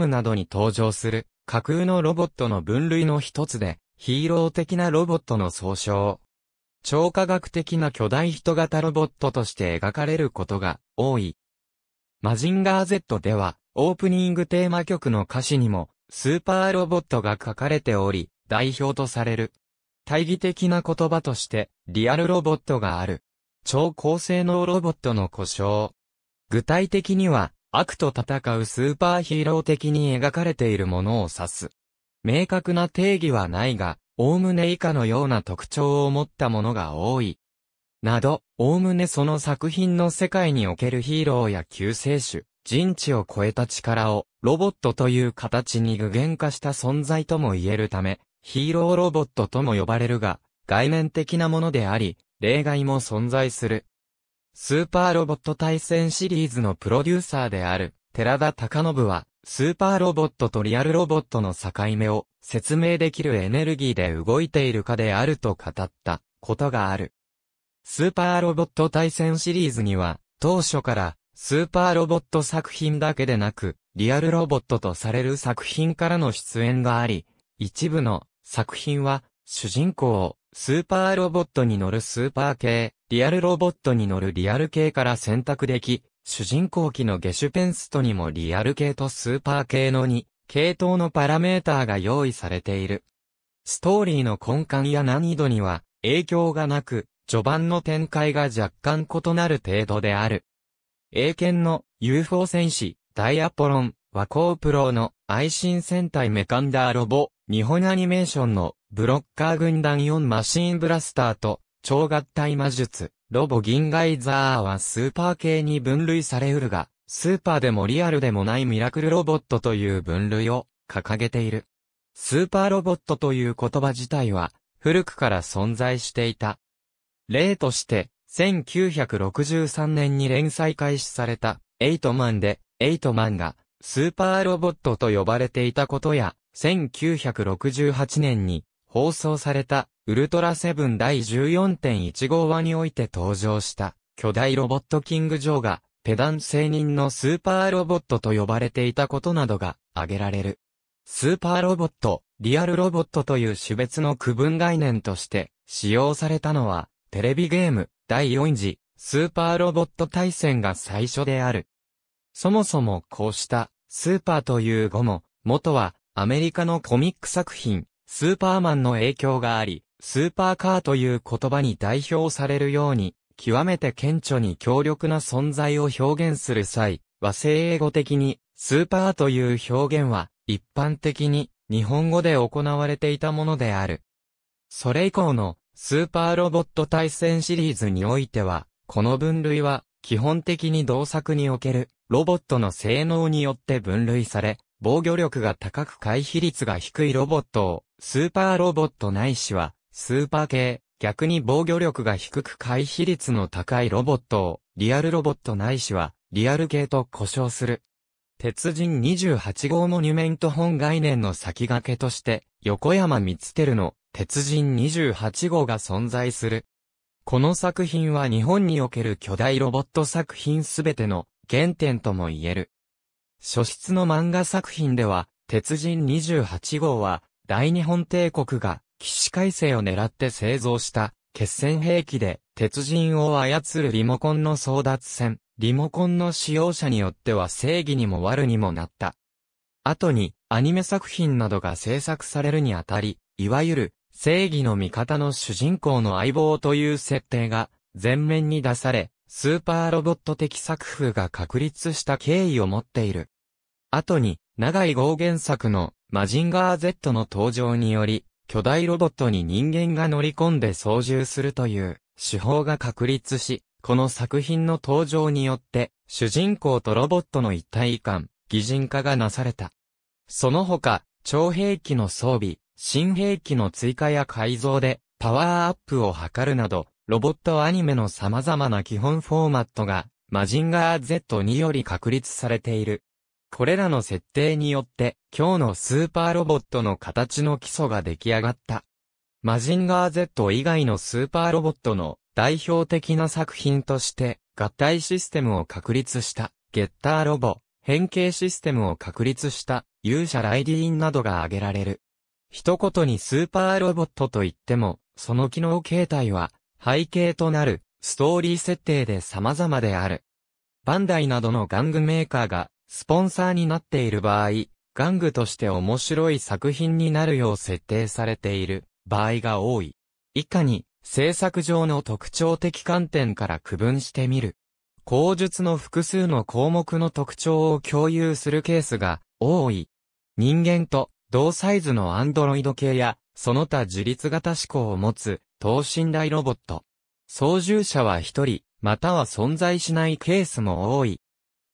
ムなどに登場する架空のロボットの分類の一つで、ヒーロー的なロボットの総称。超科学的な巨大人型ロボットとして描かれることが多い。マジンガー Z では、オープニングテーマ曲の歌詞にも、スーパーロボットが書かれており、代表とされる。対義的な言葉として、リアルロボットがある。超高性能ロボットの故障。具体的には、悪と戦うスーパーヒーロー的に描かれているものを指す。明確な定義はないが、おおむね以下のような特徴を持ったものが多い。など、おおむねその作品の世界におけるヒーローや救世主、人知を超えた力を、ロボットという形に具現化した存在とも言えるため、ヒーローロボットとも呼ばれるが、概念的なものであり、例外も存在する。スーパーロボット対戦シリーズのプロデューサーである、寺田隆信は、スーパーロボットとリアルロボットの境目を説明できるエネルギーで動いているかであると語ったことがある。スーパーロボット対戦シリーズには、当初からスーパーロボット作品だけでなく、リアルロボットとされる作品からの出演があり、一部の作品は主人公、スーパーロボットに乗るスーパー系、リアルロボットに乗るリアル系から選択でき、主人公機のゲシュペンストにもリアル系とスーパー系の2、系統のパラメーターが用意されている。ストーリーの根幹や難易度には影響がなく、序盤の展開が若干異なる程度である。英検の UFO 戦士、ダイアポロン、和光プロの愛心戦隊メカンダーロボ、日本アニメーションのブロッカー軍団4マシンブラスターと超合体魔術、ロボ銀ガイザーはスーパー系に分類されうるが、スーパーでもリアルでもないミラクルロボットという分類を掲げている。スーパーロボットという言葉自体は古くから存在していた。例として、1963年に連載開始された、エイトマンで、エイトマンがスーパーロボットと呼ばれていたことや、1968年に放送されたウルトラセブン第14.1号話において登場した巨大ロボットキング・ジョーがペダン聖人のスーパーロボットと呼ばれていたことなどが挙げられる。スーパーロボット、リアルロボットという種別の区分概念として使用されたのはテレビゲーム第4次スーパーロボット対戦が最初である。そもそもこうしたスーパーという語も、元はアメリカのコミック作品、スーパーマンの影響があり、スーパーカーという言葉に代表されるように、極めて顕著に強力な存在を表現する際、和製英語的に、スーパーという表現は、一般的に、日本語で行われていたものである。それ以降の、スーパーロボット対戦シリーズにおいては、この分類は、基本的に同作における、ロボットの性能によって分類され、防御力が高く回避率が低いロボットを、スーパーロボットないしは、スーパー系、逆に防御力が低く回避率の高いロボットを、リアルロボットないしは、リアル系と呼称する。鉄人28号モニュメント本概念の先駆けとして、横山光輝の鉄人28号が存在する。この作品は日本における巨大ロボット作品すべての原点とも言える。初出の漫画作品では、鉄人28号は、大日本帝国が、起死回生を狙って製造した、決戦兵器で、鉄人を操るリモコンの争奪戦、リモコンの使用者によっては正義にも悪にもなった。後に、アニメ作品などが制作されるにあたり、いわゆる、正義の味方の主人公の相棒という設定が、前面に出され、スーパーロボット的作風が確立した経緯を持っている。後に、長い豪原作のマジンガー Z の登場により、巨大ロボットに人間が乗り込んで操縦するという手法が確立し、この作品の登場によって、主人公とロボットの一体感、擬人化がなされた。その他、超兵器の装備、新兵器の追加や改造で、パワーアップを図るなど、ロボットアニメの様々な基本フォーマットが、マジンガー Z により確立されている。これらの設定によって、今日のスーパーロボットの形の基礎が出来上がった。マジンガー Z 以外のスーパーロボットの代表的な作品として、合体システムを確立した、ゲッターロボ、変形システムを確立した、勇者ライディーンなどが挙げられる。一言にスーパーロボットといっても、その機能形態は、背景となるストーリー設定で様々である。バンダイなどの玩具メーカーがスポンサーになっている場合、玩具として面白い作品になるよう設定されている場合が多い。以下に制作上の特徴的観点から区分してみる。口述の複数の項目の特徴を共有するケースが多い。人間と同サイズのアンドロイド系やその他自律型思考を持つ、等身大ロボット。操縦者は一人、または存在しないケースも多い。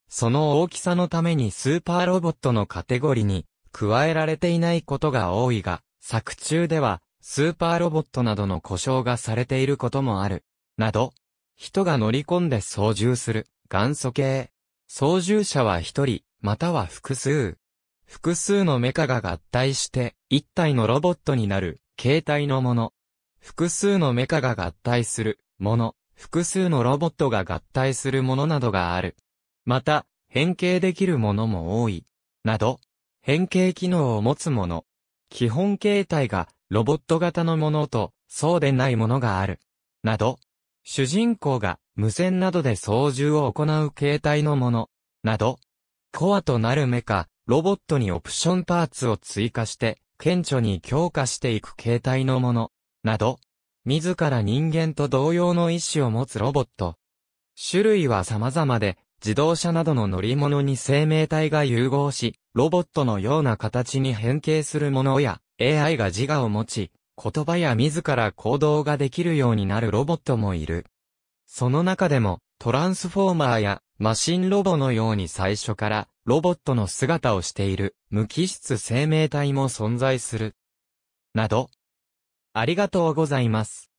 その大きさのためにスーパーロボットのカテゴリに加えられていないことが多いが、作中ではスーパーロボットなどの故障がされていることもある。など、人が乗り込んで操縦する元祖系。操縦者は一人、または複数。複数のメカが合体して、一体のロボットになる、形態のもの。複数のメカが合体する、もの。複数のロボットが合体するものなどがある。また、変形できるものも多い。など、変形機能を持つもの。基本形態がロボット型のものと、そうでないものがある。など、主人公が無線などで操縦を行う形態のもの。など、コアとなるメカ、ロボットにオプションパーツを追加して、顕著に強化していく形態のもの、など、自ら人間と同様の意志を持つロボット。種類は様々で、自動車などの乗り物に生命体が融合し、ロボットのような形に変形するものや、AI が自我を持ち、言葉や自ら行動ができるようになるロボットもいる。その中でも、トランスフォーマーやマシンロボのように最初からロボットの姿をしている無機質生命体も存在する。など。ありがとうございます。